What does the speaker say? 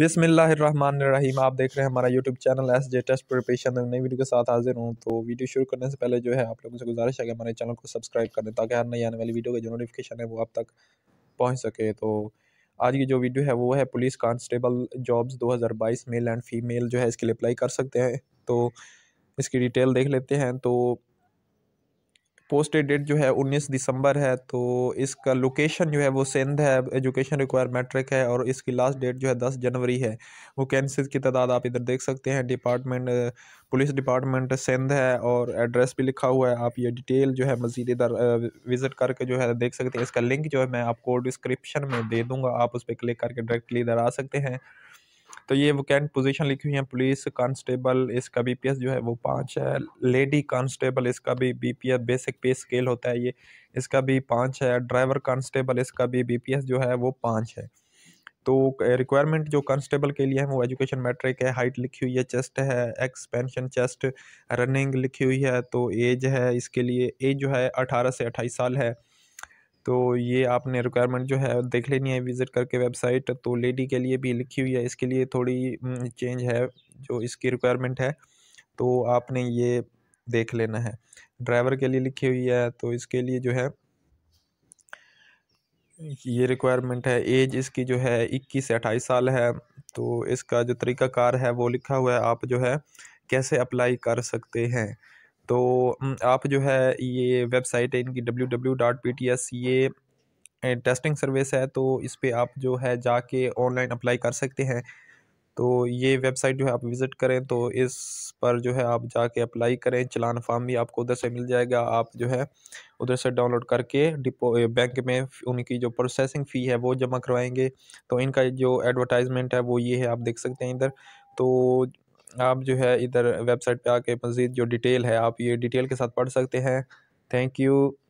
बिसमीम आप देख रहे हैं हमारा YouTube channel S J test preparation नई वीडियो के साथ हाजिर हूँ तो वीडियो शुरू करने से पहले जो है आप लोगों से गुजारिश है कि हमारे चैनल को सब्सक्राइब कर दें ताकि हर नई आने वाली वीडियो का जो नोटिफिकेशन है वो आप तक पहुँच सके तो आज की जो वीडियो है वो है पुलिस कांस्टेबल जॉब्स बाईस मेल एंड फीमेल जो है इसके लिए अप्लाई कर सकते हैं तो इसकी डिटेल देख लेते हैं तो पोस्टेड डेट जो है 19 दिसंबर है तो इसका लोकेशन जो है वो सिंध है एजुकेशन रिक्वायर मैट्रिक है और इसकी लास्ट डेट जो है 10 जनवरी है वो कैंसिल की तादाद आप इधर देख सकते हैं डिपार्टमेंट पुलिस डिपार्टमेंट सिंध है और एड्रेस भी लिखा हुआ है आप ये डिटेल जो है मज़ीद इधर विज़िट करके जो है देख सकते हैं इसका लिंक जो है मैं आपको डिस्क्रिप्शन में दे दूँगा आप उस पर क्लिक करके डायरेक्टली इधर आ सकते हैं तो ये वो कैंट पोजीशन लिखी हुई है पुलिस कांस्टेबल इसका बीपीएस जो है वो पाँच है लेडी कांस्टेबल इसका भी बीपीएस बेसिक पे स्केल होता है ये इसका भी पाँच है ड्राइवर कांस्टेबल इसका भी बीपीएस जो है वो पाँच है तो रिक्वायरमेंट जो कांस्टेबल के लिए है वो एजुकेशन मैट्रिक है हाइट लिखी हुई है चेस्ट है एक्सपेंशन चेस्ट रनिंग लिखी हुई है तो एज है इसके लिए एज जो है अठारह से अट्ठाईस साल है तो ये आपने रिक्वायरमेंट जो है देख लेनी है विज़िट करके वेबसाइट तो लेडी के लिए भी लिखी हुई है इसके लिए थोड़ी चेंज है जो इसकी रिक्वायरमेंट है तो आपने ये देख लेना है ड्राइवर के लिए लिखी हुई है तो इसके लिए जो है ये रिक्वायरमेंट है एज इसकी जो है इक्कीस से अट्ठाईस साल है तो इसका जो तरीका कार है वो लिखा हुआ है आप जो है कैसे अप्लाई कर सकते हैं तो आप जो है ये वेबसाइट है इनकी W W dot P T S ये टेस्टिंग सर्विस है तो इस पर आप जो है जाके ऑनलाइन अप्लाई कर सकते हैं तो ये वेबसाइट जो है आप विज़िट करें तो इस पर जो है आप जाके अप्लाई करें चलान फॉर्म भी आपको उधर से मिल जाएगा आप जो है उधर से डाउनलोड करके डिपो बैंक में उनकी जो प्रोसेसिंग फ़ी है वो जमा करवाएंगे तो इनका जो एडवर्टाइजमेंट है वो ये है आप देख सकते हैं इधर तो आप जो है इधर वेबसाइट पे आके मज़ीद जो डिटेल है आप ये डिटेल के साथ पढ़ सकते हैं थैंक यू